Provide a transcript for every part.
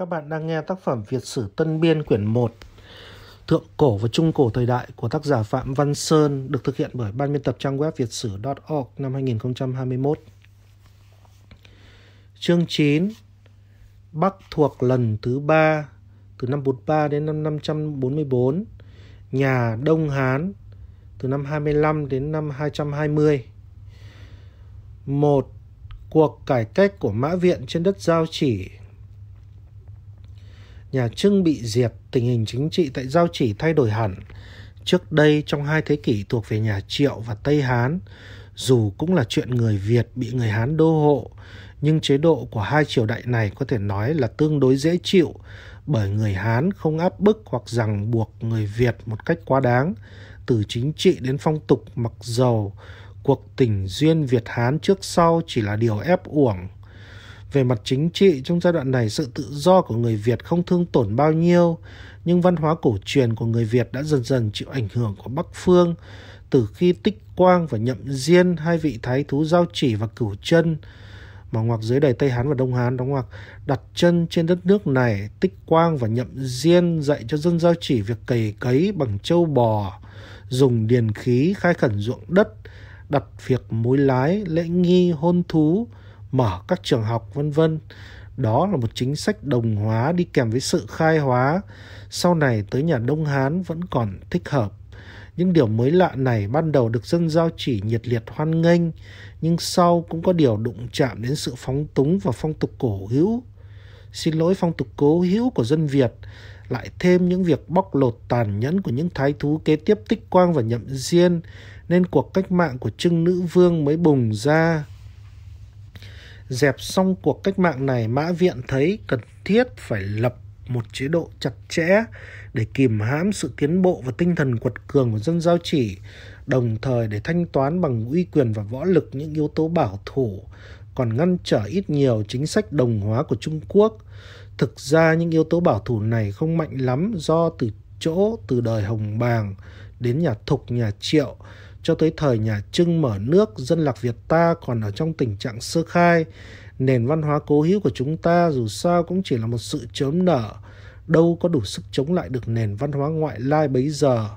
Các bạn đang nghe tác phẩm Việt sử Tân Biên quyển 1 Thượng cổ và Trung cổ thời đại của tác giả Phạm Văn Sơn được thực hiện bởi ban biên tập trang web việt sử.org năm 2021. Chương 9 Bắc thuộc lần thứ 3 từ năm 43 đến năm 544, nhà Đông Hán từ năm 25 đến năm 220. Một cuộc cải cách của Mã Viện trên đất Giao Chỉ nhà Trưng bị diệt, tình hình chính trị tại Giao Chỉ thay đổi hẳn. Trước đây trong hai thế kỷ thuộc về nhà Triệu và Tây Hán, dù cũng là chuyện người Việt bị người Hán đô hộ, nhưng chế độ của hai triều đại này có thể nói là tương đối dễ chịu bởi người Hán không áp bức hoặc rằng buộc người Việt một cách quá đáng, từ chính trị đến phong tục mặc dầu cuộc tình duyên Việt Hán trước sau chỉ là điều ép uổng về mặt chính trị, trong giai đoạn này sự tự do của người Việt không thương tổn bao nhiêu, nhưng văn hóa cổ truyền của người Việt đã dần dần chịu ảnh hưởng của Bắc Phương. Từ khi Tích Quang và Nhậm Diên, hai vị thái thú Giao Chỉ và Cửu Chân, mà ngoặc dưới đầy Tây Hán và Đông Hán đóng ngoặc đặt chân trên đất nước này, Tích Quang và Nhậm Diên dạy cho dân giao chỉ việc cày cấy bằng châu bò, dùng điền khí khai khẩn ruộng đất, đặt việc mối lái, lễ nghi, hôn thú, mở các trường học vân vân. Đó là một chính sách đồng hóa đi kèm với sự khai hóa. Sau này tới nhà Đông Hán vẫn còn thích hợp. Những điều mới lạ này ban đầu được dân giao chỉ nhiệt liệt hoan nghênh, nhưng sau cũng có điều đụng chạm đến sự phóng túng và phong tục cổ hữu. Xin lỗi phong tục cố hữu của dân Việt, lại thêm những việc bóc lột tàn nhẫn của những thái thú kế tiếp tích quang và nhậm diên, nên cuộc cách mạng của trưng nữ vương mới bùng ra. Dẹp xong cuộc cách mạng này, Mã Viện thấy cần thiết phải lập một chế độ chặt chẽ để kìm hãm sự tiến bộ và tinh thần quật cường của dân giao chỉ, đồng thời để thanh toán bằng uy quyền và võ lực những yếu tố bảo thủ, còn ngăn trở ít nhiều chính sách đồng hóa của Trung Quốc. Thực ra những yếu tố bảo thủ này không mạnh lắm do từ chỗ từ đời Hồng Bàng, đến nhà Thục, nhà Triệu, cho tới thời nhà Trưng mở nước, dân lạc Việt ta còn ở trong tình trạng sơ khai. Nền văn hóa cố hữu của chúng ta dù sao cũng chỉ là một sự chớm nở, đâu có đủ sức chống lại được nền văn hóa ngoại lai bấy giờ,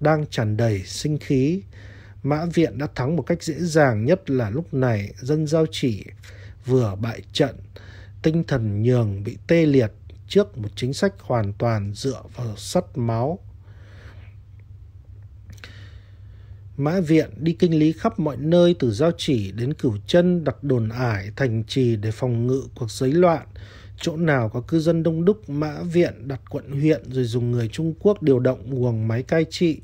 đang tràn đầy sinh khí. Mã Viện đã thắng một cách dễ dàng nhất là lúc này dân giao chỉ vừa bại trận, tinh thần nhường bị tê liệt trước một chính sách hoàn toàn dựa vào sắt máu Mã Viện đi kinh lý khắp mọi nơi từ giao chỉ đến cửu chân đặt đồn ải thành trì để phòng ngự cuộc giấy loạn. Chỗ nào có cư dân đông đúc, Mã Viện đặt quận huyện rồi dùng người Trung Quốc điều động nguồn máy cai trị.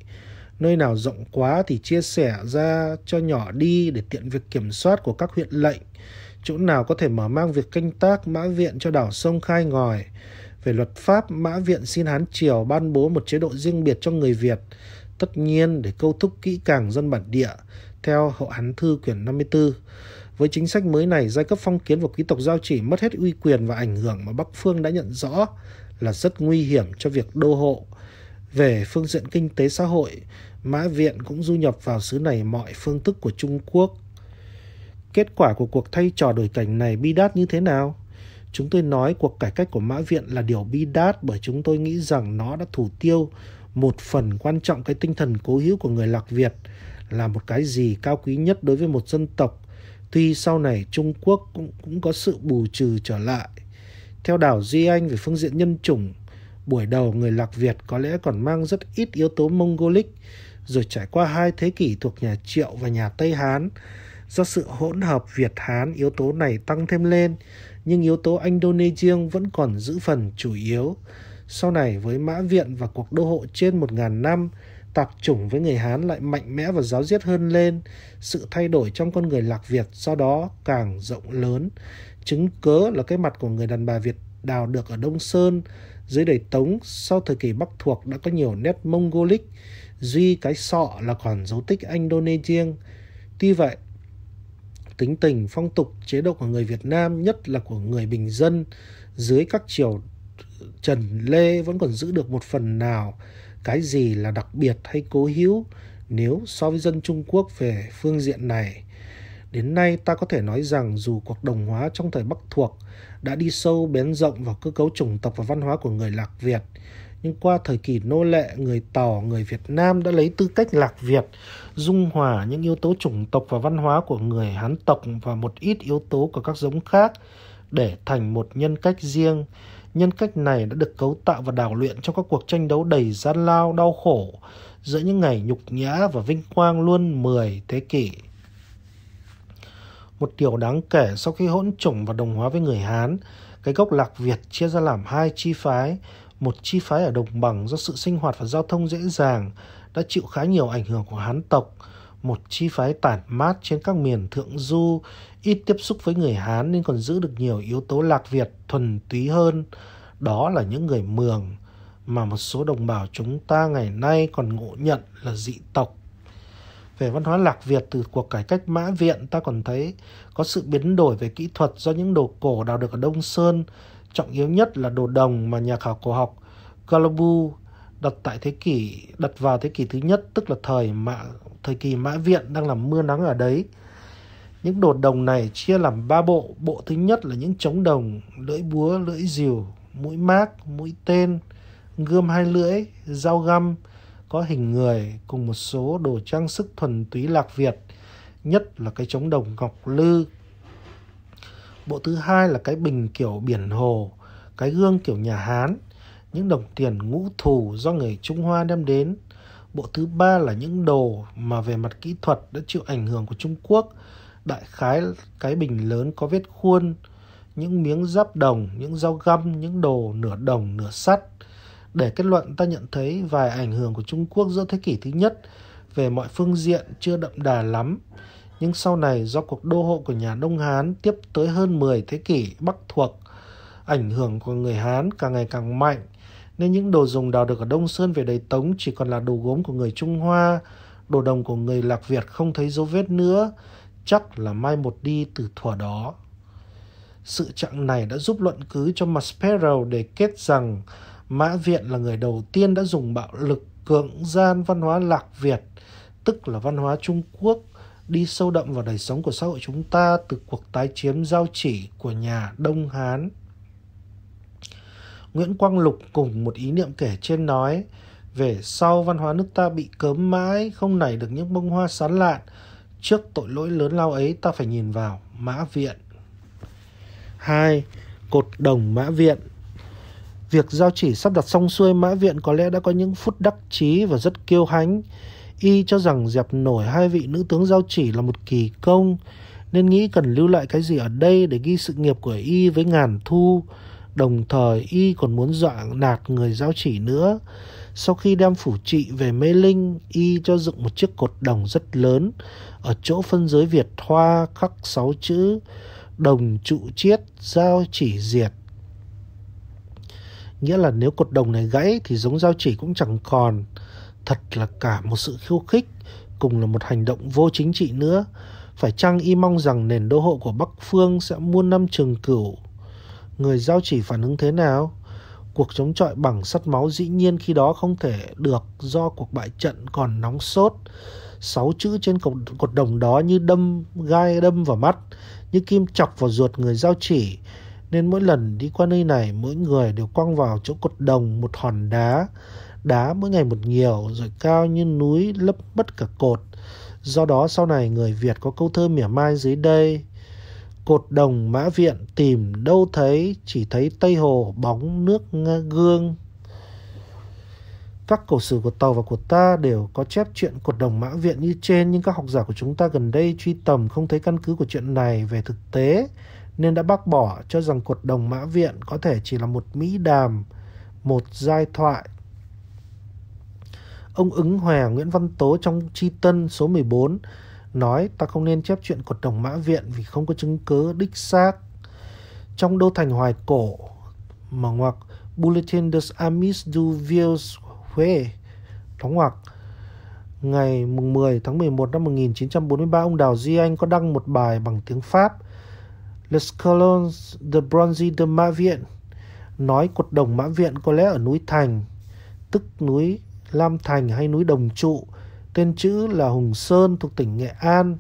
Nơi nào rộng quá thì chia sẻ ra cho nhỏ đi để tiện việc kiểm soát của các huyện lệnh. Chỗ nào có thể mở mang việc canh tác, Mã Viện cho đảo sông khai ngòi. Về luật pháp, Mã Viện xin Hán Triều ban bố một chế độ riêng biệt cho người Việt – Tất nhiên để câu thúc kỹ càng dân bản địa theo hậu án thư quyển 54. Với chính sách mới này, giai cấp phong kiến và quý tộc giao chỉ mất hết uy quyền và ảnh hưởng mà Bắc Phương đã nhận rõ là rất nguy hiểm cho việc đô hộ. Về phương diện kinh tế xã hội, Mã Viện cũng du nhập vào xứ này mọi phương thức của Trung Quốc. Kết quả của cuộc thay trò đổi cảnh này bi đát như thế nào? Chúng tôi nói cuộc cải cách của Mã Viện là điều bi đát bởi chúng tôi nghĩ rằng nó đã thủ tiêu một phần quan trọng cái tinh thần cố hữu của người Lạc Việt là một cái gì cao quý nhất đối với một dân tộc. Tuy sau này Trung Quốc cũng, cũng có sự bù trừ trở lại. Theo đảo Duy Anh về phương diện nhân chủng, buổi đầu người Lạc Việt có lẽ còn mang rất ít yếu tố Mongolic, rồi trải qua hai thế kỷ thuộc nhà Triệu và nhà Tây Hán. Do sự hỗn hợp Việt Hán, yếu tố này tăng thêm lên, nhưng yếu tố Indonesia vẫn còn giữ phần chủ yếu. Sau này với Mã Viện và cuộc đô hộ trên 1.000 năm, tạp chủng với người Hán lại mạnh mẽ và giáo diết hơn lên. Sự thay đổi trong con người Lạc Việt sau đó càng rộng lớn. Chứng cớ là cái mặt của người đàn bà Việt đào được ở Đông Sơn, dưới đời Tống sau thời kỳ Bắc thuộc đã có nhiều nét Mongolic, duy cái sọ là còn dấu tích Indonesia. Tuy vậy, tính tình, phong tục, chế độ của người Việt Nam, nhất là của người bình dân, dưới các triều Trần Lê vẫn còn giữ được một phần nào cái gì là đặc biệt hay cố hữu nếu so với dân Trung Quốc về phương diện này. Đến nay ta có thể nói rằng dù cuộc đồng hóa trong thời Bắc thuộc đã đi sâu bén rộng vào cơ cấu chủng tộc và văn hóa của người Lạc Việt, nhưng qua thời kỳ nô lệ, người Tàu, người Việt Nam đã lấy tư cách Lạc Việt dung hòa những yếu tố chủng tộc và văn hóa của người Hán tộc và một ít yếu tố của các giống khác để thành một nhân cách riêng Nhân cách này đã được cấu tạo và đào luyện trong các cuộc tranh đấu đầy gian lao, đau khổ giữa những ngày nhục nhã và vinh quang luôn 10 thế kỷ. Một điều đáng kể sau khi hỗn chủng và đồng hóa với người Hán, cái gốc Lạc Việt chia ra làm hai chi phái, một chi phái ở đồng bằng do sự sinh hoạt và giao thông dễ dàng đã chịu khá nhiều ảnh hưởng của Hán tộc, một chi phái tản mát trên các miền thượng du ít tiếp xúc với người Hán nên còn giữ được nhiều yếu tố lạc Việt thuần túy hơn. Đó là những người Mường mà một số đồng bào chúng ta ngày nay còn ngộ nhận là dị tộc. Về văn hóa lạc Việt từ cuộc cải cách mã viện ta còn thấy có sự biến đổi về kỹ thuật do những đồ cổ đào được ở Đông Sơn, trọng yếu nhất là đồ đồng mà nhà khảo cổ học Galobu đặt tại thế kỷ đặt vào thế kỷ thứ nhất tức là thời mã thời kỳ mã viện đang làm mưa nắng ở đấy những đột đồng này chia làm ba bộ. Bộ thứ nhất là những trống đồng, lưỡi búa, lưỡi rìu, mũi mác, mũi tên, gươm hai lưỡi, dao găm, có hình người cùng một số đồ trang sức thuần túy lạc Việt, nhất là cái trống đồng ngọc lư. Bộ thứ hai là cái bình kiểu biển hồ, cái gương kiểu nhà Hán, những đồng tiền ngũ thù do người Trung Hoa đem đến. Bộ thứ ba là những đồ mà về mặt kỹ thuật đã chịu ảnh hưởng của Trung Quốc – đại khái cái bình lớn có vết khuôn, những miếng giáp đồng, những dao găm, những đồ nửa đồng, nửa sắt. Để kết luận ta nhận thấy vài ảnh hưởng của Trung Quốc giữa thế kỷ thứ nhất về mọi phương diện chưa đậm đà lắm. Nhưng sau này do cuộc đô hộ của nhà Đông Hán tiếp tới hơn 10 thế kỷ Bắc thuộc, ảnh hưởng của người Hán càng ngày càng mạnh, nên những đồ dùng đào được ở Đông Sơn về đầy Tống chỉ còn là đồ gốm của người Trung Hoa, đồ đồng của người Lạc Việt không thấy dấu vết nữa, chắc là mai một đi từ thuở đó. Sự trạng này đã giúp luận cứ cho Maspero để kết rằng Mã Viện là người đầu tiên đã dùng bạo lực cưỡng gian văn hóa lạc Việt, tức là văn hóa Trung Quốc, đi sâu đậm vào đời sống của xã hội chúng ta từ cuộc tái chiếm giao chỉ của nhà Đông Hán. Nguyễn Quang Lục cùng một ý niệm kể trên nói, về sau văn hóa nước ta bị cấm mãi, không nảy được những bông hoa sán lạn, Trước tội lỗi lớn lao ấy ta phải nhìn vào mã viện. 2. Cột đồng mã viện Việc giao chỉ sắp đặt xong xuôi mã viện có lẽ đã có những phút đắc chí và rất kiêu hãnh. Y cho rằng dẹp nổi hai vị nữ tướng giao chỉ là một kỳ công, nên nghĩ cần lưu lại cái gì ở đây để ghi sự nghiệp của Y với ngàn thu. Đồng thời Y còn muốn dọa nạt người giao chỉ nữa. Sau khi đem phủ trị về Mê Linh, y cho dựng một chiếc cột đồng rất lớn ở chỗ phân giới Việt Hoa khắc sáu chữ đồng trụ chiết giao chỉ diệt. Nghĩa là nếu cột đồng này gãy thì giống giao chỉ cũng chẳng còn. Thật là cả một sự khiêu khích, cùng là một hành động vô chính trị nữa. Phải chăng y mong rằng nền đô hộ của Bắc Phương sẽ muôn năm trường cửu? Người giao chỉ phản ứng thế nào? Cuộc chống chọi bằng sắt máu dĩ nhiên khi đó không thể được do cuộc bại trận còn nóng sốt. Sáu chữ trên cột, cột đồng đó như đâm, gai đâm vào mắt, như kim chọc vào ruột người giao chỉ. Nên mỗi lần đi qua nơi này, mỗi người đều quăng vào chỗ cột đồng một hòn đá. Đá mỗi ngày một nhiều, rồi cao như núi lấp mất cả cột. Do đó sau này người Việt có câu thơ mỉa mai dưới đây cột đồng mã viện tìm đâu thấy chỉ thấy tây hồ bóng nước gương các cổ sử của tàu và của ta đều có chép chuyện cột đồng mã viện như trên nhưng các học giả của chúng ta gần đây truy tầm không thấy căn cứ của chuyện này về thực tế nên đã bác bỏ cho rằng cột đồng mã viện có thể chỉ là một mỹ đàm một giai thoại ông ứng hòa nguyễn văn tố trong chi tân số 14 nói ta không nên chép chuyện cột đồng mã viện vì không có chứng cứ đích xác. Trong đô thành hoài cổ, mở ngoặc Bulletin des Amis du Vieux Huế, đóng ngoặc, ngày 10 tháng 11 năm 1943, ông Đào Duy Anh có đăng một bài bằng tiếng Pháp Les Colons de Bronzy de Mã Viện nói cột đồng Mã Viện có lẽ ở núi Thành, tức núi Lam Thành hay núi Đồng Trụ, tên chữ là Hùng Sơn thuộc tỉnh Nghệ An.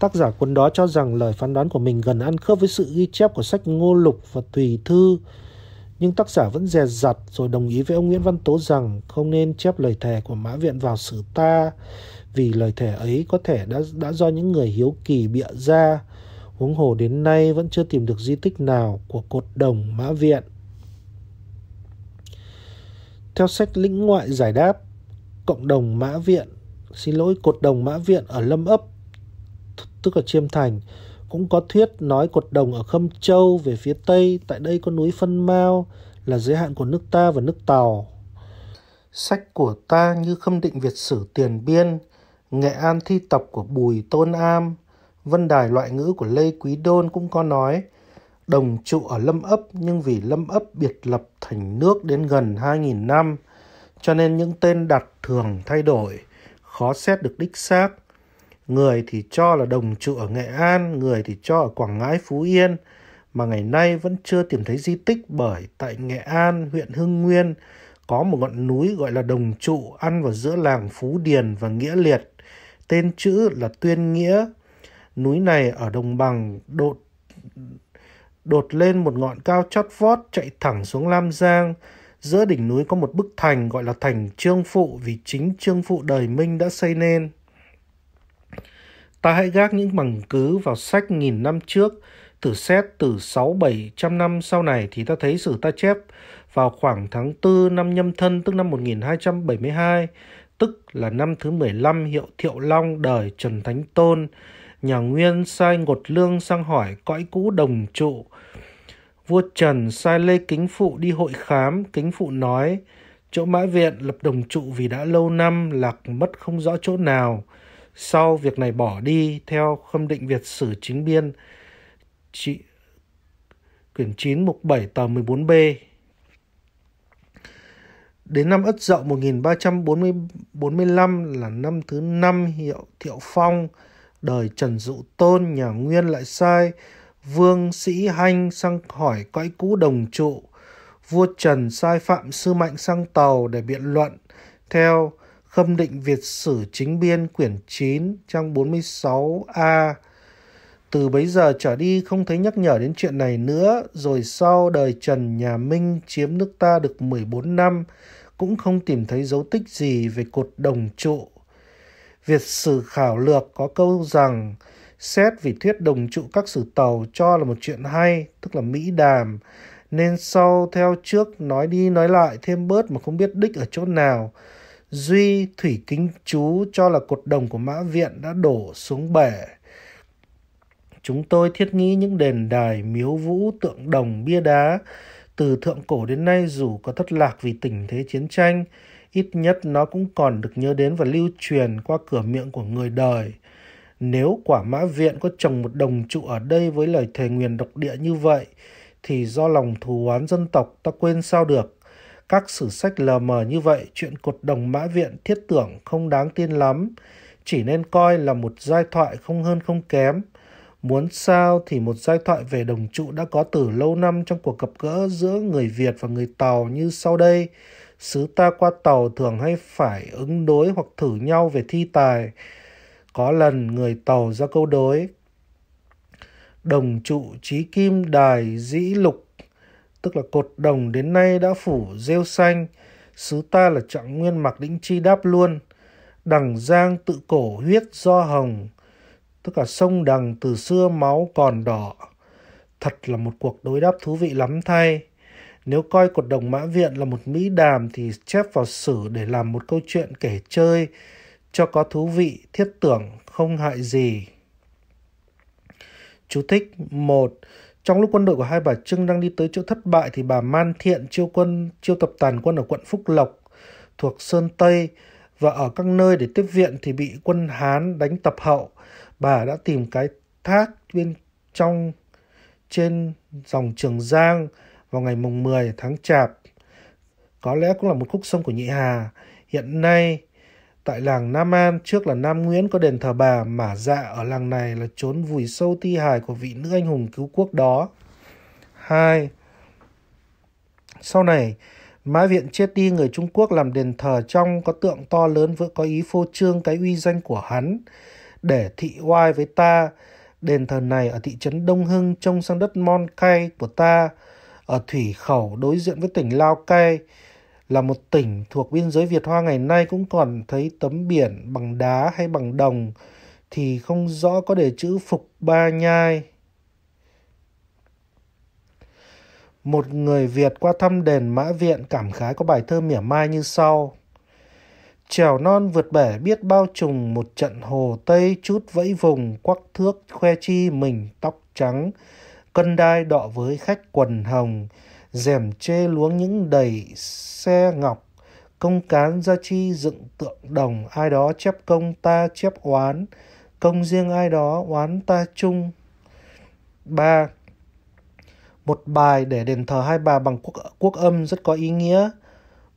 Tác giả cuốn đó cho rằng lời phán đoán của mình gần ăn khớp với sự ghi chép của sách Ngô Lục và Tùy Thư. Nhưng tác giả vẫn dè dặt rồi đồng ý với ông Nguyễn Văn Tố rằng không nên chép lời thề của Mã Viện vào sử ta vì lời thề ấy có thể đã, đã do những người hiếu kỳ bịa ra. Huống hồ đến nay vẫn chưa tìm được di tích nào của cột đồng Mã Viện. Theo sách lĩnh ngoại giải đáp, cộng đồng Mã Viện xin lỗi cột đồng mã viện ở Lâm Ấp, tức là Chiêm Thành. Cũng có thuyết nói cột đồng ở Khâm Châu về phía Tây, tại đây có núi Phân Mao là giới hạn của nước ta và nước Tàu. Sách của ta như Khâm định Việt sử tiền biên, Nghệ An thi tập của Bùi Tôn Am, Vân Đài loại ngữ của Lê Quý Đôn cũng có nói đồng trụ ở lâm ấp nhưng vì lâm ấp biệt lập thành nước đến gần 2.000 năm, cho nên những tên đặt thường thay đổi khó xét được đích xác. Người thì cho là đồng trụ ở Nghệ An, người thì cho ở Quảng Ngãi, Phú Yên, mà ngày nay vẫn chưa tìm thấy di tích bởi tại Nghệ An, huyện Hưng Nguyên, có một ngọn núi gọi là Đồng Trụ ăn vào giữa làng Phú Điền và Nghĩa Liệt. Tên chữ là Tuyên Nghĩa. Núi này ở đồng bằng đột đột lên một ngọn cao chót vót chạy thẳng xuống Lam Giang, Giữa đỉnh núi có một bức thành gọi là thành Trương Phụ vì chính Trương Phụ đời Minh đã xây nên. Ta hãy gác những bằng cứ vào sách nghìn năm trước, thử xét từ sáu bảy trăm năm sau này thì ta thấy sử ta chép vào khoảng tháng 4 năm nhâm thân tức năm 1272, tức là năm thứ 15 hiệu Thiệu Long đời Trần Thánh Tôn, nhà Nguyên sai Ngột Lương sang hỏi cõi cũ đồng trụ, Vua Trần sai Lê Kính Phụ đi hội khám, Kính Phụ nói, chỗ mãi viện lập đồng trụ vì đã lâu năm lạc mất không rõ chỗ nào. Sau việc này bỏ đi, theo khâm định Việt Sử Chính Biên, chị, quyển 9 mục 7 tờ 14B. Đến năm Ất Dậu 1345 là năm thứ năm hiệu Thiệu Phong, đời Trần Dụ Tôn, nhà Nguyên lại sai Vương Sĩ Hanh sang hỏi cõi cũ đồng trụ. Vua Trần sai Phạm Sư Mạnh sang tàu để biện luận. Theo Khâm định Việt Sử Chính Biên quyển 9 trang 46A. Từ bấy giờ trở đi không thấy nhắc nhở đến chuyện này nữa, rồi sau đời Trần nhà Minh chiếm nước ta được 14 năm, cũng không tìm thấy dấu tích gì về cột đồng trụ. Việt Sử Khảo Lược có câu rằng Xét vì thuyết đồng trụ các sử tàu cho là một chuyện hay, tức là mỹ đàm, nên sau theo trước nói đi nói lại thêm bớt mà không biết đích ở chỗ nào. Duy Thủy Kính Chú cho là cột đồng của mã viện đã đổ xuống bể. Chúng tôi thiết nghĩ những đền đài, miếu vũ, tượng đồng, bia đá, từ thượng cổ đến nay dù có thất lạc vì tình thế chiến tranh, ít nhất nó cũng còn được nhớ đến và lưu truyền qua cửa miệng của người đời. Nếu quả mã viện có trồng một đồng trụ ở đây với lời thề nguyền độc địa như vậy, thì do lòng thù oán dân tộc ta quên sao được. Các sử sách lờ mờ như vậy, chuyện cột đồng mã viện thiết tưởng không đáng tin lắm, chỉ nên coi là một giai thoại không hơn không kém. Muốn sao thì một giai thoại về đồng trụ đã có từ lâu năm trong cuộc gặp gỡ giữa người Việt và người Tàu như sau đây. Sứ ta qua Tàu thường hay phải ứng đối hoặc thử nhau về thi tài, có lần người tàu ra câu đối Đồng trụ trí kim đài dĩ lục Tức là cột đồng đến nay đã phủ rêu xanh Xứ ta là trạng nguyên mặc đĩnh chi đáp luôn Đằng giang tự cổ huyết do hồng Tức là sông đằng từ xưa máu còn đỏ Thật là một cuộc đối đáp thú vị lắm thay nếu coi cột đồng mã viện là một mỹ đàm thì chép vào sử để làm một câu chuyện kể chơi cho có thú vị, thiết tưởng, không hại gì. Chú thích 1. Trong lúc quân đội của hai bà Trưng đang đi tới chỗ thất bại thì bà Man Thiện chiêu quân chiêu tập tàn quân ở quận Phúc Lộc thuộc Sơn Tây và ở các nơi để tiếp viện thì bị quân Hán đánh tập hậu. Bà đã tìm cái thác bên trong trên dòng Trường Giang vào ngày mùng 10 tháng Chạp. Có lẽ cũng là một khúc sông của Nhị Hà. Hiện nay Tại làng Nam An, trước là Nam Nguyễn có đền thờ bà, Mả Dạ ở làng này là trốn vùi sâu thi hài của vị nữ anh hùng cứu quốc đó. 2. Sau này, Mã viện chết đi người Trung Quốc làm đền thờ trong có tượng to lớn vừa có ý phô trương cái uy danh của hắn để thị oai với ta. Đền thờ này ở thị trấn Đông Hưng trông sang đất Mon Cay của ta, ở Thủy Khẩu đối diện với tỉnh Lao Cay là một tỉnh thuộc biên giới Việt Hoa ngày nay cũng còn thấy tấm biển bằng đá hay bằng đồng thì không rõ có để chữ Phục Ba Nhai. Một người Việt qua thăm đền Mã Viện cảm khái có bài thơ mỉa mai như sau. Trèo non vượt bể biết bao trùng một trận hồ Tây chút vẫy vùng quắc thước khoe chi mình tóc trắng. Cân đai đọ với khách quần hồng rèm chê luống những đầy xe ngọc công cán gia chi dựng tượng đồng ai đó chép công ta chép oán công riêng ai đó oán ta chung ba một bài để đền thờ hai bà bằng quốc, quốc âm rất có ý nghĩa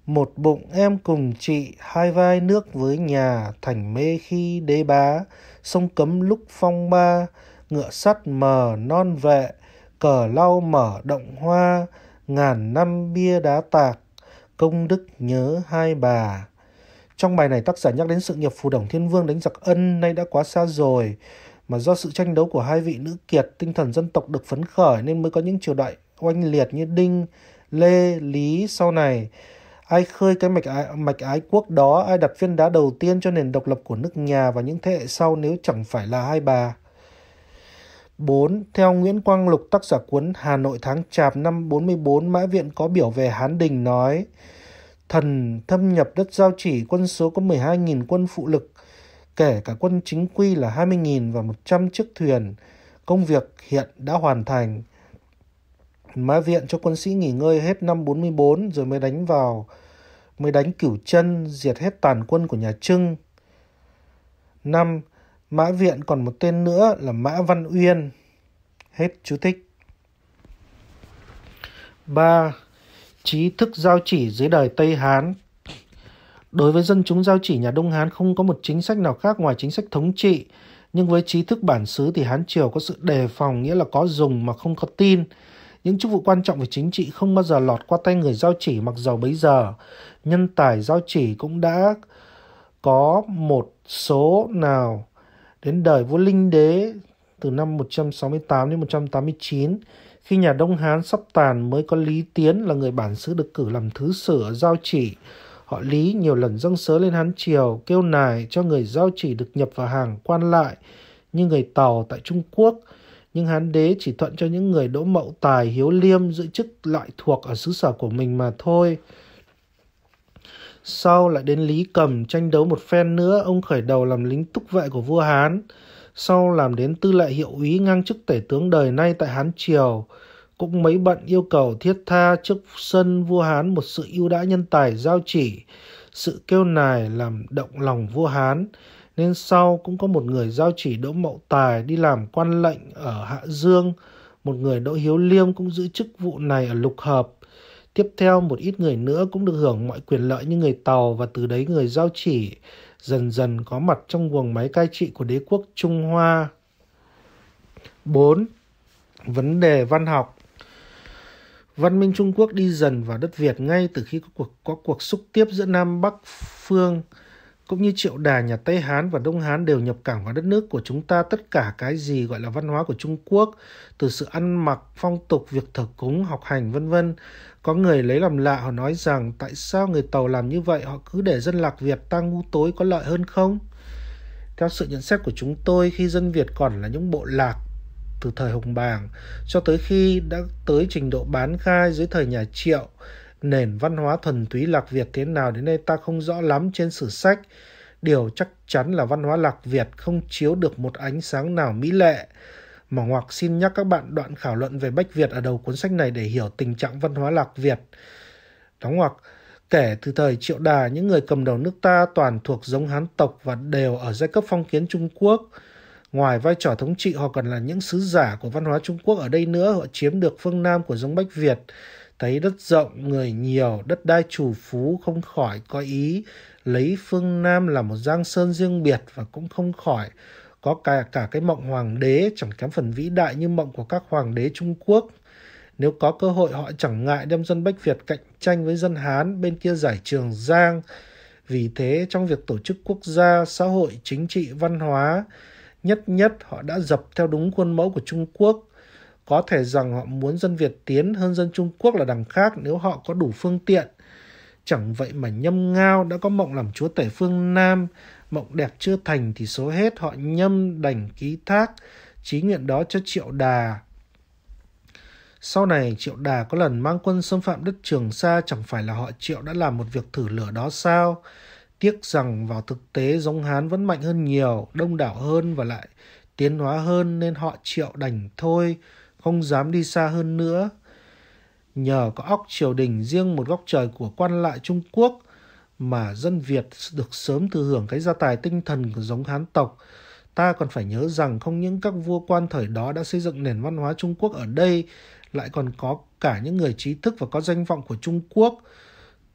một bụng em cùng chị hai vai nước với nhà thành mê khi đế bá sông cấm lúc phong ba ngựa sắt mờ non vệ cờ lau mở động hoa ngàn năm bia đá tạc, công đức nhớ hai bà. Trong bài này tác giả nhắc đến sự nghiệp phù đồng thiên vương đánh giặc ân nay đã quá xa rồi, mà do sự tranh đấu của hai vị nữ kiệt, tinh thần dân tộc được phấn khởi nên mới có những triều đại oanh liệt như Đinh, Lê, Lý sau này. Ai khơi cái mạch ái, mạch ái quốc đó, ai đặt viên đá đầu tiên cho nền độc lập của nước nhà và những thế hệ sau nếu chẳng phải là hai bà. 4. Theo Nguyễn Quang Lục tác giả cuốn Hà Nội tháng Chạp năm 44, Mã Viện có biểu về Hán Đình nói Thần thâm nhập đất giao chỉ, quân số có 12.000 quân phụ lực, kể cả quân chính quy là 20.000 và 100 chiếc thuyền. Công việc hiện đã hoàn thành. Mã Viện cho quân sĩ nghỉ ngơi hết năm 44 rồi mới đánh vào, mới đánh cửu chân, diệt hết tàn quân của nhà Trưng. 5. Mã Viện còn một tên nữa là Mã Văn Uyên. Hết chú thích. 3. Trí thức giao chỉ dưới đời Tây Hán Đối với dân chúng giao chỉ nhà Đông Hán không có một chính sách nào khác ngoài chính sách thống trị, nhưng với trí thức bản xứ thì Hán Triều có sự đề phòng nghĩa là có dùng mà không có tin. Những chức vụ quan trọng về chính trị không bao giờ lọt qua tay người giao chỉ mặc dầu bấy giờ. Nhân tài giao chỉ cũng đã có một số nào Đến đời vua Linh Đế từ năm 168 đến 189, khi nhà Đông Hán sắp tàn mới có Lý Tiến là người bản xứ được cử làm thứ sử ở Giao Chỉ. Họ Lý nhiều lần dâng sớ lên Hán Triều, kêu nài cho người Giao Chỉ được nhập vào hàng quan lại như người Tàu tại Trung Quốc. Nhưng Hán Đế chỉ thuận cho những người đỗ mậu tài hiếu liêm giữ chức lại thuộc ở xứ sở của mình mà thôi. Sau lại đến Lý Cầm tranh đấu một phen nữa, ông khởi đầu làm lính túc vệ của vua Hán. Sau làm đến tư lệ hiệu úy ngang chức tể tướng đời nay tại Hán Triều. Cũng mấy bận yêu cầu thiết tha trước sân vua Hán một sự ưu đãi nhân tài giao chỉ. Sự kêu nài làm động lòng vua Hán. Nên sau cũng có một người giao chỉ Đỗ Mậu Tài đi làm quan lệnh ở Hạ Dương. Một người Đỗ Hiếu Liêm cũng giữ chức vụ này ở Lục Hợp Tiếp theo, một ít người nữa cũng được hưởng mọi quyền lợi như người Tàu và từ đấy người Giao chỉ dần dần có mặt trong quần máy cai trị của đế quốc Trung Hoa. 4. Vấn đề văn học Văn minh Trung Quốc đi dần vào đất Việt ngay từ khi có cuộc, có cuộc xúc tiếp giữa Nam Bắc Phương, cũng như triệu đà nhà Tây Hán và Đông Hán đều nhập cảng vào đất nước của chúng ta tất cả cái gì gọi là văn hóa của Trung Quốc, từ sự ăn mặc, phong tục, việc thờ cúng, học hành vân vân. Có người lấy làm lạ họ nói rằng tại sao người Tàu làm như vậy họ cứ để dân Lạc Việt ta ngu tối có lợi hơn không? Theo sự nhận xét của chúng tôi khi dân Việt còn là những bộ lạc từ thời Hồng Bàng cho tới khi đã tới trình độ bán khai dưới thời nhà Triệu, nền văn hóa thuần túy Lạc Việt thế nào đến nay ta không rõ lắm trên sử sách. Điều chắc chắn là văn hóa Lạc Việt không chiếu được một ánh sáng nào mỹ lệ mà Ngoạc xin nhắc các bạn đoạn khảo luận về Bách Việt ở đầu cuốn sách này để hiểu tình trạng văn hóa lạc Việt. Đóng ngoặc, kể từ thời triệu đà, những người cầm đầu nước ta toàn thuộc giống Hán tộc và đều ở giai cấp phong kiến Trung Quốc. Ngoài vai trò thống trị, họ còn là những sứ giả của văn hóa Trung Quốc ở đây nữa. Họ chiếm được phương Nam của giống Bách Việt. Thấy đất rộng, người nhiều, đất đai chủ phú không khỏi có ý lấy phương Nam là một giang sơn riêng biệt và cũng không khỏi có cả cả cái mộng hoàng đế chẳng kém phần vĩ đại như mộng của các hoàng đế Trung Quốc. Nếu có cơ hội họ chẳng ngại đem dân Bách Việt cạnh tranh với dân Hán bên kia giải Trường Giang. Vì thế trong việc tổ chức quốc gia, xã hội, chính trị, văn hóa, nhất nhất họ đã dập theo đúng khuôn mẫu của Trung Quốc. Có thể rằng họ muốn dân Việt tiến hơn dân Trung Quốc là đằng khác nếu họ có đủ phương tiện Chẳng vậy mà nhâm ngao đã có mộng làm chúa tể phương Nam, mộng đẹp chưa thành thì số hết họ nhâm đành ký thác, trí nguyện đó cho triệu đà. Sau này triệu đà có lần mang quân xâm phạm đất Trường Sa chẳng phải là họ triệu đã làm một việc thử lửa đó sao? Tiếc rằng vào thực tế giống Hán vẫn mạnh hơn nhiều, đông đảo hơn và lại tiến hóa hơn nên họ triệu đành thôi, không dám đi xa hơn nữa nhờ có óc triều đình riêng một góc trời của quan lại Trung Quốc mà dân Việt được sớm thừa hưởng cái gia tài tinh thần của giống Hán tộc. Ta còn phải nhớ rằng không những các vua quan thời đó đã xây dựng nền văn hóa Trung Quốc ở đây, lại còn có cả những người trí thức và có danh vọng của Trung Quốc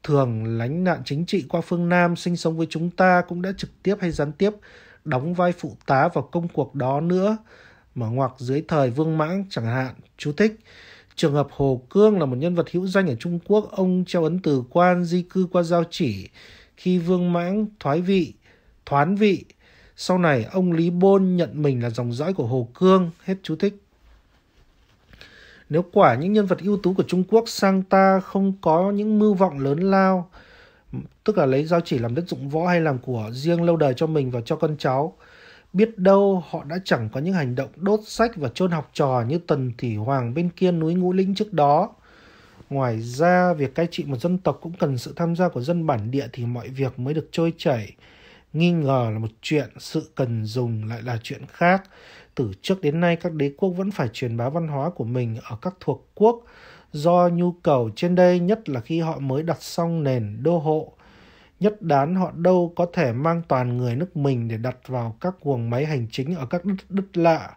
thường lánh nạn chính trị qua phương Nam sinh sống với chúng ta cũng đã trực tiếp hay gián tiếp đóng vai phụ tá vào công cuộc đó nữa. mà ngoặc dưới thời Vương Mãng chẳng hạn, chú thích. Trường hợp Hồ Cương là một nhân vật hữu danh ở Trung Quốc, ông treo ấn từ quan di cư qua giao chỉ khi Vương Mãng thoái vị, thoán vị. Sau này ông Lý Bôn nhận mình là dòng dõi của Hồ Cương, hết chú thích. Nếu quả những nhân vật ưu tú của Trung Quốc sang ta không có những mưu vọng lớn lao, tức là lấy giao chỉ làm đất dụng võ hay làm của riêng lâu đời cho mình và cho con cháu, Biết đâu họ đã chẳng có những hành động đốt sách và chôn học trò như Tần Thủy Hoàng bên kia núi Ngũ Lĩnh trước đó. Ngoài ra, việc cai trị một dân tộc cũng cần sự tham gia của dân bản địa thì mọi việc mới được trôi chảy. Nghi ngờ là một chuyện, sự cần dùng lại là chuyện khác. Từ trước đến nay, các đế quốc vẫn phải truyền bá văn hóa của mình ở các thuộc quốc do nhu cầu trên đây nhất là khi họ mới đặt xong nền đô hộ nhất đán họ đâu có thể mang toàn người nước mình để đặt vào các guồng máy hành chính ở các đất, đất lạ.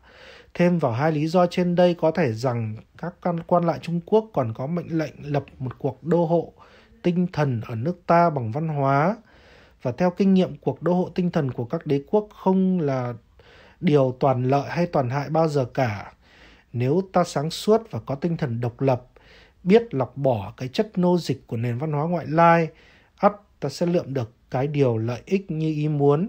Thêm vào hai lý do trên đây có thể rằng các quan quan lại Trung Quốc còn có mệnh lệnh lập một cuộc đô hộ tinh thần ở nước ta bằng văn hóa. Và theo kinh nghiệm cuộc đô hộ tinh thần của các đế quốc không là điều toàn lợi hay toàn hại bao giờ cả. Nếu ta sáng suốt và có tinh thần độc lập, biết lọc bỏ cái chất nô dịch của nền văn hóa ngoại lai, ta sẽ lượm được cái điều lợi ích như ý muốn.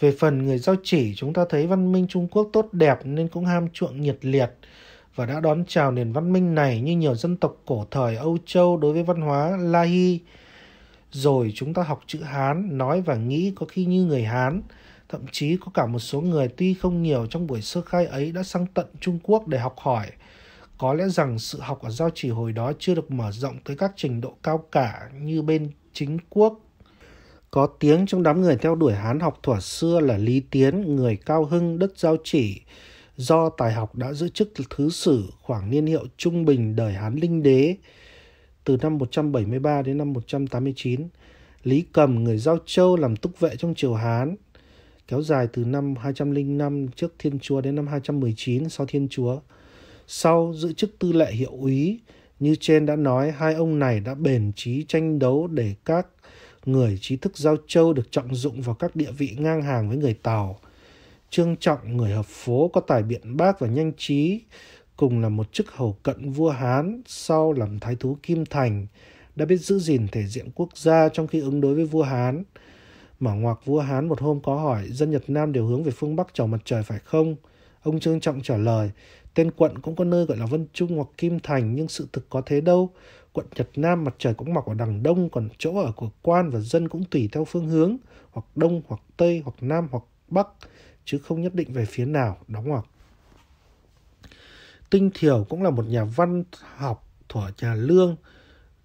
Về phần người giao chỉ, chúng ta thấy văn minh Trung Quốc tốt đẹp nên cũng ham chuộng nhiệt liệt và đã đón chào nền văn minh này như nhiều dân tộc cổ thời Âu Châu đối với văn hóa La hy Rồi chúng ta học chữ Hán, nói và nghĩ có khi như người Hán. Thậm chí có cả một số người tuy không nhiều trong buổi sơ khai ấy đã sang tận Trung Quốc để học hỏi – có lẽ rằng sự học ở giao chỉ hồi đó chưa được mở rộng tới các trình độ cao cả như bên chính quốc. Có tiếng trong đám người theo đuổi Hán học thuở xưa là Lý Tiến, người cao hưng đất giao chỉ, do tài học đã giữ chức thứ sử khoảng niên hiệu trung bình đời Hán Linh Đế từ năm 173 đến năm 189. Lý Cầm, người Giao Châu làm túc vệ trong triều Hán, kéo dài từ năm 205 trước Thiên Chúa đến năm 219 sau Thiên Chúa. Sau giữ chức tư lệ hiệu úy, như trên đã nói, hai ông này đã bền trí tranh đấu để các người trí thức giao châu được trọng dụng vào các địa vị ngang hàng với người Tàu. Trương Trọng, người hợp phố, có tài biện bác và nhanh trí, cùng là một chức hầu cận vua Hán, sau làm thái thú Kim Thành, đã biết giữ gìn thể diện quốc gia trong khi ứng đối với vua Hán. Mà ngoạc vua Hán một hôm có hỏi dân Nhật Nam đều hướng về phương Bắc chào mặt trời phải không? Ông Trương Trọng trả lời, Tên quận cũng có nơi gọi là Vân Trung hoặc Kim Thành nhưng sự thực có thế đâu. Quận Nhật Nam mặt trời cũng mọc ở đằng đông còn chỗ ở của quan và dân cũng tùy theo phương hướng hoặc đông hoặc tây hoặc nam hoặc bắc chứ không nhất định về phía nào đóng hoặc. Tinh Thiểu cũng là một nhà văn học thuở nhà Lương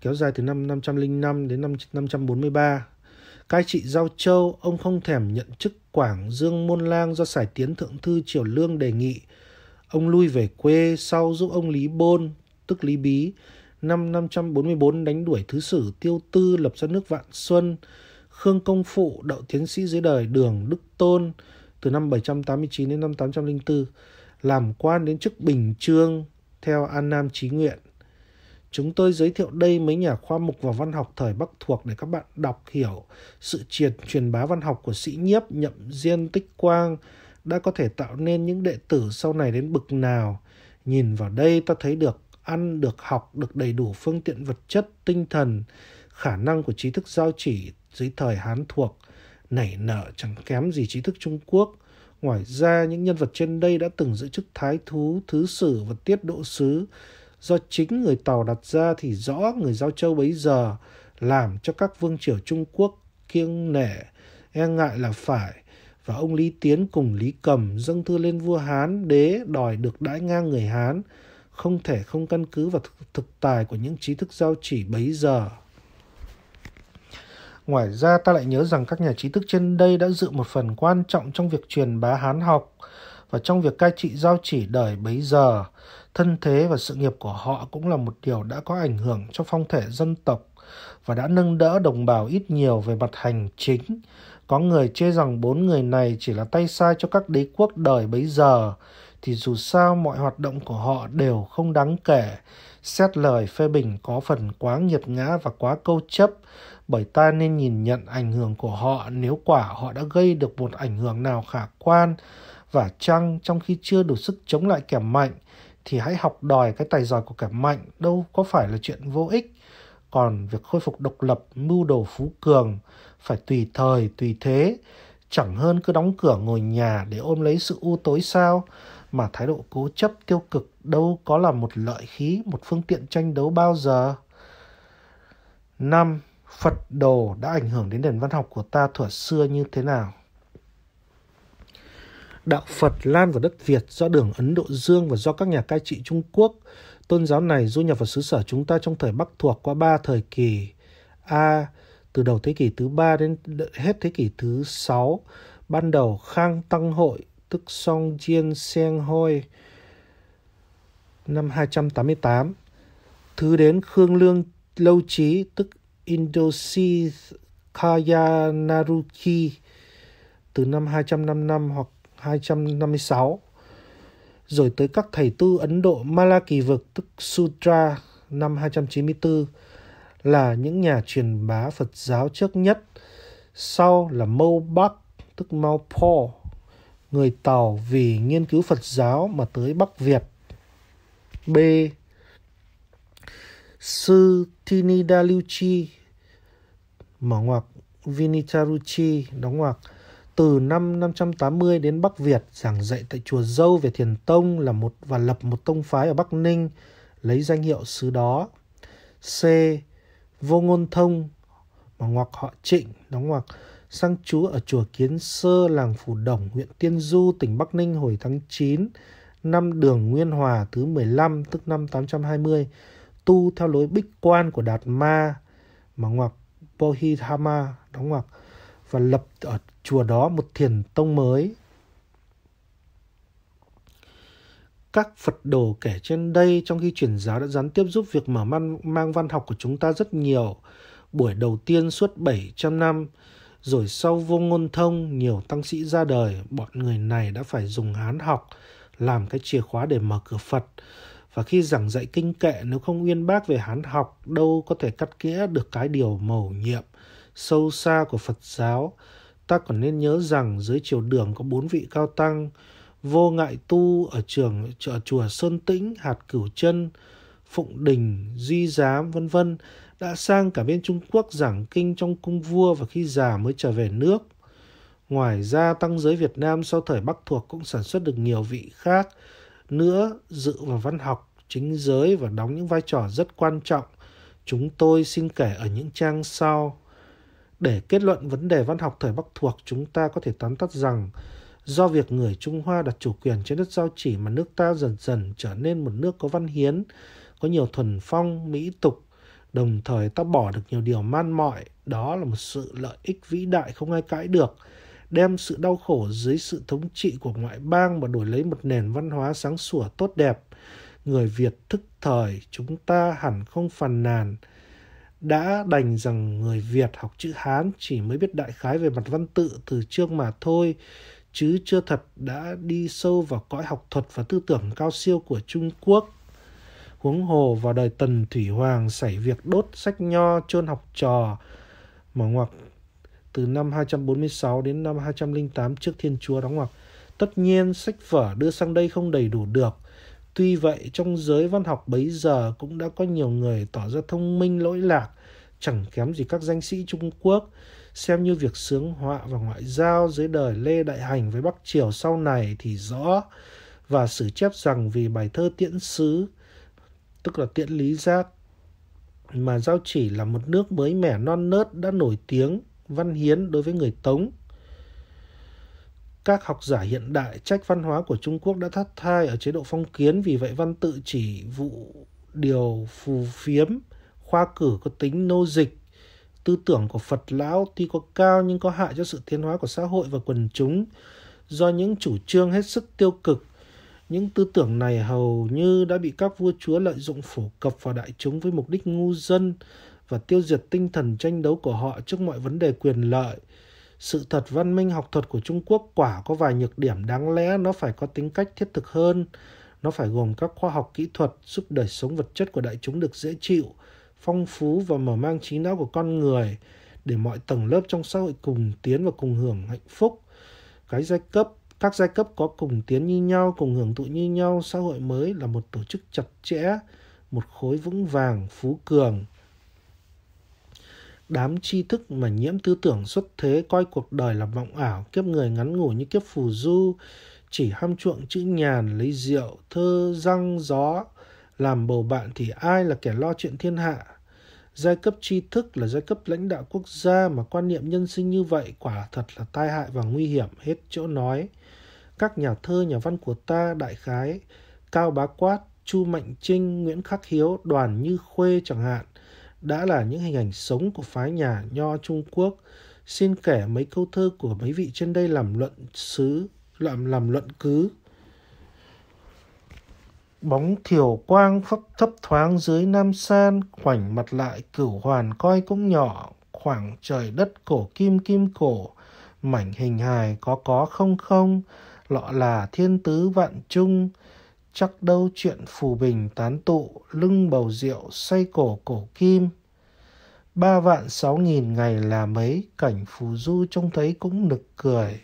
kéo dài từ năm 505 đến năm 543. Cai trị Giao Châu, ông không thèm nhận chức Quảng Dương Môn Lang do Sải Tiến Thượng Thư Triều Lương đề nghị Ông lui về quê sau giúp ông Lý Bôn, tức Lý Bí, năm 544 đánh đuổi thứ sử Tiêu Tư lập ra nước Vạn Xuân. Khương Công Phụ đậu tiến sĩ dưới đời Đường Đức Tôn từ năm 789 đến năm 804, làm quan đến chức Bình Trương theo An Nam Chí Nguyện. Chúng tôi giới thiệu đây mấy nhà khoa mục và văn học thời Bắc thuộc để các bạn đọc hiểu sự triệt truyền bá văn học của sĩ nhiếp nhậm diên tích quang đã có thể tạo nên những đệ tử sau này đến bực nào. Nhìn vào đây ta thấy được ăn, được học, được đầy đủ phương tiện vật chất, tinh thần, khả năng của trí thức giao chỉ dưới thời Hán thuộc, nảy nở chẳng kém gì trí thức Trung Quốc. Ngoài ra, những nhân vật trên đây đã từng giữ chức thái thú, thứ sử và tiết độ sứ. Do chính người Tàu đặt ra thì rõ người Giao Châu bấy giờ làm cho các vương triều Trung Quốc kiêng nể, e ngại là phải và ông Lý Tiến cùng Lý Cầm dâng thư lên vua Hán đế đòi được đãi ngang người Hán, không thể không căn cứ vào thực, thực tài của những trí thức giao chỉ bấy giờ. Ngoài ra ta lại nhớ rằng các nhà trí thức trên đây đã dự một phần quan trọng trong việc truyền bá Hán học và trong việc cai trị giao chỉ đời bấy giờ. Thân thế và sự nghiệp của họ cũng là một điều đã có ảnh hưởng cho phong thể dân tộc và đã nâng đỡ đồng bào ít nhiều về mặt hành chính có người chê rằng bốn người này chỉ là tay sai cho các đế quốc đời bấy giờ, thì dù sao mọi hoạt động của họ đều không đáng kể. Xét lời phê bình có phần quá nghiệt ngã và quá câu chấp, bởi ta nên nhìn nhận ảnh hưởng của họ nếu quả họ đã gây được một ảnh hưởng nào khả quan và chăng trong khi chưa đủ sức chống lại kẻ mạnh thì hãy học đòi cái tài giỏi của kẻ mạnh đâu có phải là chuyện vô ích còn việc khôi phục độc lập mưu đồ phú cường phải tùy thời tùy thế chẳng hơn cứ đóng cửa ngồi nhà để ôm lấy sự u tối sao mà thái độ cố chấp tiêu cực đâu có là một lợi khí một phương tiện tranh đấu bao giờ năm phật đồ đã ảnh hưởng đến nền văn học của ta thuở xưa như thế nào đạo phật lan vào đất việt do đường ấn độ dương và do các nhà cai trị trung quốc tôn giáo này du nhập vào xứ sở chúng ta trong thời Bắc thuộc qua ba thời kỳ A từ đầu thế kỷ thứ ba đến hết thế kỷ thứ sáu Ban đầu Khang Tăng Hội tức Song Jian Seng Hoi năm 288. Thứ đến Khương Lương Lâu Chí tức Indosi Kaya Naruki từ năm 255 hoặc 256 rồi tới các thầy tu Ấn Độ Mala vực tức Sutra năm 294 là những nhà truyền bá Phật giáo trước nhất, sau là Mâu Bắc tức Mao Po, người Tàu vì nghiên cứu Phật giáo mà tới Bắc Việt. B. Sư Tinidaluchi mở ngoặc Vinitaruchi đóng ngoặc từ năm 580 đến Bắc Việt giảng dạy tại chùa Dâu về Thiền Tông là một và lập một tông phái ở Bắc Ninh lấy danh hiệu sứ đó. C. Vô Ngôn Thông mà ngoặc họ Trịnh đóng ngoặc sang trú ở chùa Kiến Sơ làng Phủ Đồng huyện Tiên Du tỉnh Bắc Ninh hồi tháng 9 năm Đường Nguyên Hòa thứ 15 tức năm 820 tu theo lối bích quan của Đạt Ma mà ngoặc Bodhidharma đóng ngoặc và lập ở chùa đó một thiền tông mới. Các Phật đồ kể trên đây trong khi truyền giáo đã gián tiếp giúp việc mở mang, mang văn học của chúng ta rất nhiều. Buổi đầu tiên suốt 700 năm, rồi sau vô ngôn thông nhiều tăng sĩ ra đời, bọn người này đã phải dùng hán học làm cái chìa khóa để mở cửa Phật. Và khi giảng dạy kinh kệ nếu không uyên bác về hán học đâu có thể cắt kẽ được cái điều mầu nhiệm, sâu xa của Phật giáo Ta còn nên nhớ rằng dưới triều đường có bốn vị cao tăng, vô ngại tu ở trường ở chùa Sơn Tĩnh, Hạt Cửu Chân, Phụng Đình, duy Giám, vân vân đã sang cả bên Trung Quốc giảng kinh trong cung vua và khi già mới trở về nước. Ngoài ra tăng giới Việt Nam sau thời Bắc thuộc cũng sản xuất được nhiều vị khác nữa dự vào văn học, chính giới và đóng những vai trò rất quan trọng. Chúng tôi xin kể ở những trang sau. Để kết luận vấn đề văn học thời Bắc thuộc, chúng ta có thể tóm tắt rằng do việc người Trung Hoa đặt chủ quyền trên đất giao chỉ mà nước ta dần dần trở nên một nước có văn hiến, có nhiều thuần phong, mỹ tục, đồng thời ta bỏ được nhiều điều man mỏi. Đó là một sự lợi ích vĩ đại không ai cãi được, đem sự đau khổ dưới sự thống trị của ngoại bang mà đổi lấy một nền văn hóa sáng sủa tốt đẹp. Người Việt thức thời chúng ta hẳn không phàn nàn, đã đành rằng người Việt học chữ Hán chỉ mới biết đại khái về mặt văn tự từ chương mà thôi, chứ chưa thật đã đi sâu vào cõi học thuật và tư tưởng cao siêu của Trung Quốc. Huống hồ vào đời Tần Thủy Hoàng xảy việc đốt sách nho chôn học trò, mở ngoặc từ năm 246 đến năm 208 trước Thiên Chúa đóng ngoặc. Tất nhiên, sách vở đưa sang đây không đầy đủ được, Tuy vậy, trong giới văn học bấy giờ cũng đã có nhiều người tỏ ra thông minh lỗi lạc, chẳng kém gì các danh sĩ Trung Quốc, xem như việc sướng họa và ngoại giao dưới đời Lê Đại Hành với Bắc Triều sau này thì rõ, và sử chép rằng vì bài thơ tiễn sứ, tức là tiễn lý giác, mà giao chỉ là một nước mới mẻ non nớt đã nổi tiếng, văn hiến đối với người Tống, các học giả hiện đại trách văn hóa của Trung Quốc đã thắt thai ở chế độ phong kiến vì vậy văn tự chỉ vụ điều phù phiếm khoa cử có tính nô dịch tư tưởng của Phật lão tuy có cao nhưng có hại cho sự tiến hóa của xã hội và quần chúng do những chủ trương hết sức tiêu cực những tư tưởng này hầu như đã bị các vua chúa lợi dụng phổ cập vào đại chúng với mục đích ngu dân và tiêu diệt tinh thần tranh đấu của họ trước mọi vấn đề quyền lợi sự thật văn minh học thuật của Trung Quốc quả có vài nhược điểm đáng lẽ nó phải có tính cách thiết thực hơn. Nó phải gồm các khoa học kỹ thuật giúp đời sống vật chất của đại chúng được dễ chịu, phong phú và mở mang trí não của con người để mọi tầng lớp trong xã hội cùng tiến và cùng hưởng hạnh phúc. Cái giai cấp, các giai cấp có cùng tiến như nhau, cùng hưởng thụ như nhau, xã hội mới là một tổ chức chặt chẽ, một khối vững vàng, phú cường, đám tri thức mà nhiễm tư tưởng xuất thế coi cuộc đời là vọng ảo kiếp người ngắn ngủi như kiếp phù du chỉ ham chuộng chữ nhàn lấy rượu thơ răng gió làm bầu bạn thì ai là kẻ lo chuyện thiên hạ giai cấp tri thức là giai cấp lãnh đạo quốc gia mà quan niệm nhân sinh như vậy quả thật là tai hại và nguy hiểm hết chỗ nói các nhà thơ nhà văn của ta đại khái cao bá quát chu mạnh trinh nguyễn khắc hiếu đoàn như khuê chẳng hạn đã là những hình ảnh sống của phái nhà nho Trung Quốc. Xin kể mấy câu thơ của mấy vị trên đây làm luận xứ, làm làm luận cứ. Bóng thiểu quang phấp thấp thoáng dưới nam san, khoảnh mặt lại cửu hoàn coi cũng nhỏ, khoảng trời đất cổ kim kim cổ, mảnh hình hài có có không không, lọ là thiên tứ vạn trung, chắc đâu chuyện phù bình tán tụ lưng bầu rượu say cổ cổ kim ba vạn sáu nghìn ngày là mấy cảnh phù du trông thấy cũng nực cười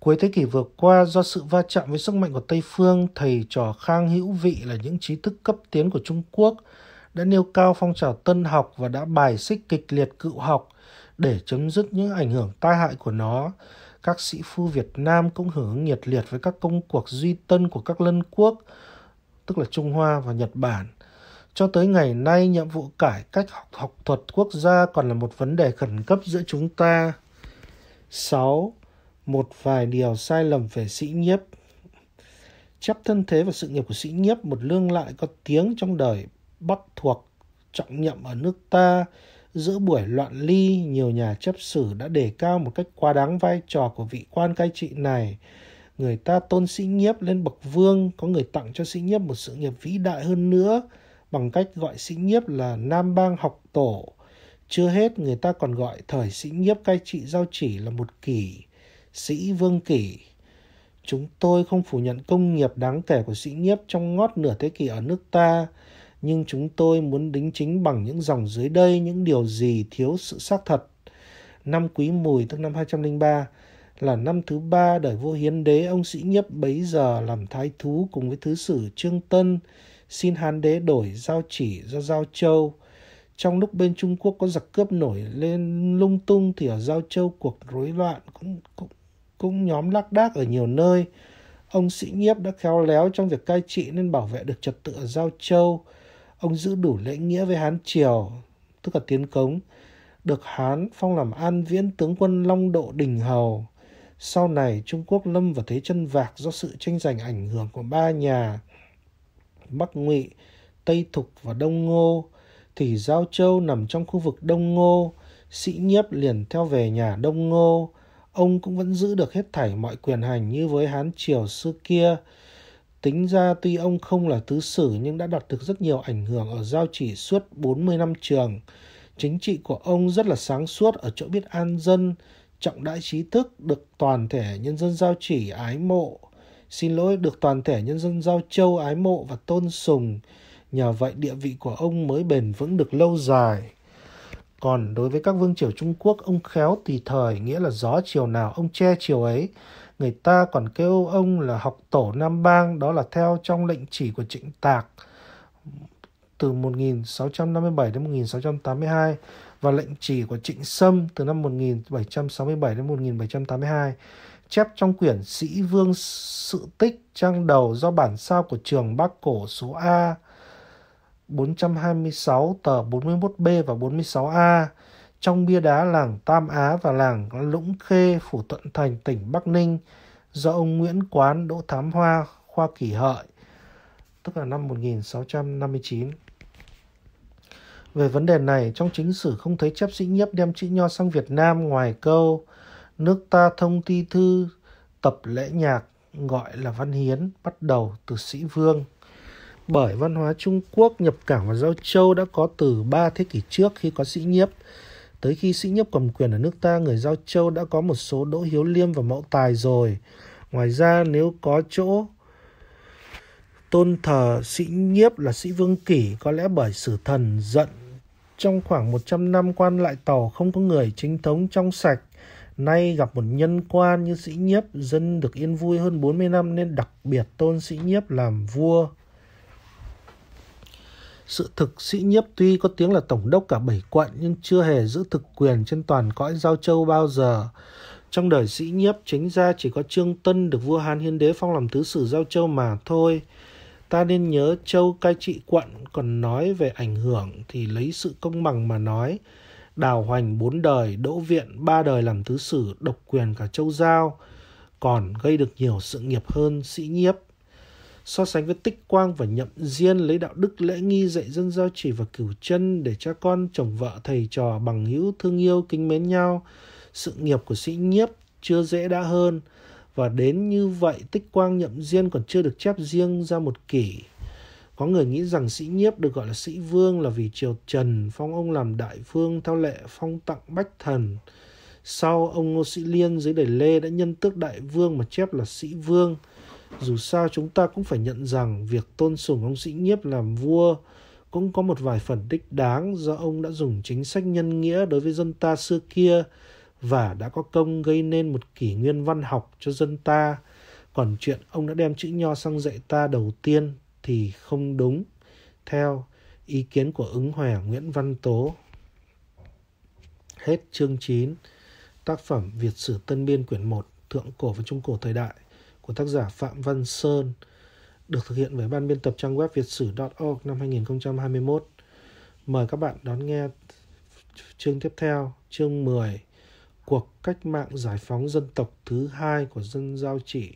cuối thế kỷ vừa qua do sự va chạm với sức mạnh của tây phương thầy trò khang hữu vị là những trí thức cấp tiến của trung quốc đã nêu cao phong trào tân học và đã bài xích kịch liệt cựu học để chấm dứt những ảnh hưởng tai hại của nó các sĩ phu Việt Nam cũng hưởng nhiệt liệt với các công cuộc duy tân của các lân quốc, tức là Trung Hoa và Nhật Bản. Cho tới ngày nay, nhiệm vụ cải cách học, học thuật quốc gia còn là một vấn đề khẩn cấp giữa chúng ta. 6. Một vài điều sai lầm về sĩ nhiếp chấp thân thế và sự nghiệp của sĩ nhiếp, một lương lại có tiếng trong đời bắt thuộc trọng nhậm ở nước ta, Giữa buổi loạn ly, nhiều nhà chấp sử đã đề cao một cách quá đáng vai trò của vị quan cai trị này. Người ta tôn sĩ nhiếp lên bậc vương, có người tặng cho sĩ nhiếp một sự nghiệp vĩ đại hơn nữa, bằng cách gọi sĩ nhiếp là Nam Bang học tổ. Chưa hết, người ta còn gọi thời sĩ nhiếp cai trị giao chỉ là một kỷ, sĩ vương kỷ. Chúng tôi không phủ nhận công nghiệp đáng kể của sĩ nhiếp trong ngót nửa thế kỷ ở nước ta, nhưng chúng tôi muốn đính chính bằng những dòng dưới đây những điều gì thiếu sự xác thật. Năm Quý Mùi tức năm 203 là năm thứ ba đời vua hiến đế ông sĩ nhiếp bấy giờ làm thái thú cùng với thứ sử Trương Tân xin hán đế đổi giao chỉ ra giao châu. Trong lúc bên Trung Quốc có giặc cướp nổi lên lung tung thì ở giao châu cuộc rối loạn cũng, cũng, cũng nhóm lác đác ở nhiều nơi ông sĩ nhiếp đã khéo léo trong việc cai trị nên bảo vệ được trật tự ở Giao Châu. Ông giữ đủ lễ nghĩa với Hán Triều, tức là tiến cống, được Hán phong làm an viễn tướng quân Long Độ Đình Hầu. Sau này Trung Quốc lâm vào thế chân vạc do sự tranh giành ảnh hưởng của ba nhà Bắc Ngụy, Tây Thục và Đông Ngô thì Giao Châu nằm trong khu vực Đông Ngô, sĩ nhiếp liền theo về nhà Đông Ngô. Ông cũng vẫn giữ được hết thảy mọi quyền hành như với Hán Triều xưa kia. Tính ra tuy ông không là tứ sử nhưng đã đạt được rất nhiều ảnh hưởng ở giao chỉ suốt 40 năm trường. Chính trị của ông rất là sáng suốt ở chỗ biết an dân, trọng đại trí thức, được toàn thể nhân dân giao chỉ ái mộ. Xin lỗi, được toàn thể nhân dân giao châu ái mộ và tôn sùng. Nhờ vậy địa vị của ông mới bền vững được lâu dài. Còn đối với các vương triều Trung Quốc, ông khéo tùy thời, nghĩa là gió chiều nào ông che chiều ấy. Người ta còn kêu ông là học tổ Nam Bang, đó là theo trong lệnh chỉ của Trịnh Tạc từ 1657 đến 1682 và lệnh chỉ của Trịnh Sâm từ năm 1767 đến 1782 chép trong quyển Sĩ Vương Sự Tích trang đầu do bản sao của trường Bắc Cổ số A 426 tờ 41B và 46A trong bia đá làng Tam Á và làng Lũng Khê, Phủ Thuận Thành, tỉnh Bắc Ninh do ông Nguyễn Quán Đỗ Thám Hoa, Khoa Kỷ Hợi, tức là năm 1659. Về vấn đề này, trong chính sử không thấy chép sĩ nhiếp đem chữ nho sang Việt Nam ngoài câu Nước ta thông ti thư, tập lễ nhạc, gọi là văn hiến, bắt đầu từ sĩ vương. Bởi văn hóa Trung Quốc nhập cảng vào Giao Châu đã có từ 3 thế kỷ trước khi có sĩ nhiếp. Tới khi sĩ nhiếp cầm quyền ở nước ta, người Giao Châu đã có một số Đỗ Hiếu Liêm và Mẫu Tài rồi. Ngoài ra nếu có chỗ tôn thờ sĩ nhiếp là sĩ vương kỷ, có lẽ bởi sử thần giận trong khoảng 100 năm quan lại tàu không có người chính thống trong sạch. Nay gặp một nhân quan như sĩ nhiếp, dân được yên vui hơn 40 năm nên đặc biệt tôn sĩ nhiếp làm vua. Sự thực sĩ nhiếp tuy có tiếng là tổng đốc cả bảy quận nhưng chưa hề giữ thực quyền trên toàn cõi Giao Châu bao giờ. Trong đời sĩ nhiếp chính ra chỉ có Trương Tân được vua Hán Hiến Đế phong làm thứ sử Giao Châu mà thôi. Ta nên nhớ Châu cai trị quận còn nói về ảnh hưởng thì lấy sự công bằng mà nói. Đào Hoành bốn đời, Đỗ Viện ba đời làm thứ sử độc quyền cả Châu Giao, còn gây được nhiều sự nghiệp hơn sĩ nhiếp so sánh với tích quang và nhậm diên lấy đạo đức lễ nghi dạy dân giao chỉ và cửu chân để cha con chồng vợ thầy trò bằng hữu thương yêu kính mến nhau sự nghiệp của sĩ nhiếp chưa dễ đã hơn và đến như vậy tích quang nhậm diên còn chưa được chép riêng ra một kỷ có người nghĩ rằng sĩ nhiếp được gọi là sĩ vương là vì triều trần phong ông làm đại vương theo lệ phong tặng bách thần sau ông ngô sĩ liên dưới đời lê đã nhân tước đại vương mà chép là sĩ vương dù sao chúng ta cũng phải nhận rằng việc tôn sùng ông sĩ nhiếp làm vua cũng có một vài phần đích đáng do ông đã dùng chính sách nhân nghĩa đối với dân ta xưa kia và đã có công gây nên một kỷ nguyên văn học cho dân ta. Còn chuyện ông đã đem chữ nho sang dạy ta đầu tiên thì không đúng. Theo ý kiến của ứng hòa Nguyễn Văn Tố. Hết chương 9, tác phẩm Việt sử Tân Biên quyển 1, Thượng Cổ và Trung Cổ Thời Đại của tác giả Phạm Văn Sơn được thực hiện bởi ban biên tập trang web việt sử.org năm 2021. Mời các bạn đón nghe chương tiếp theo, chương 10, cuộc cách mạng giải phóng dân tộc thứ hai của dân giao chỉ.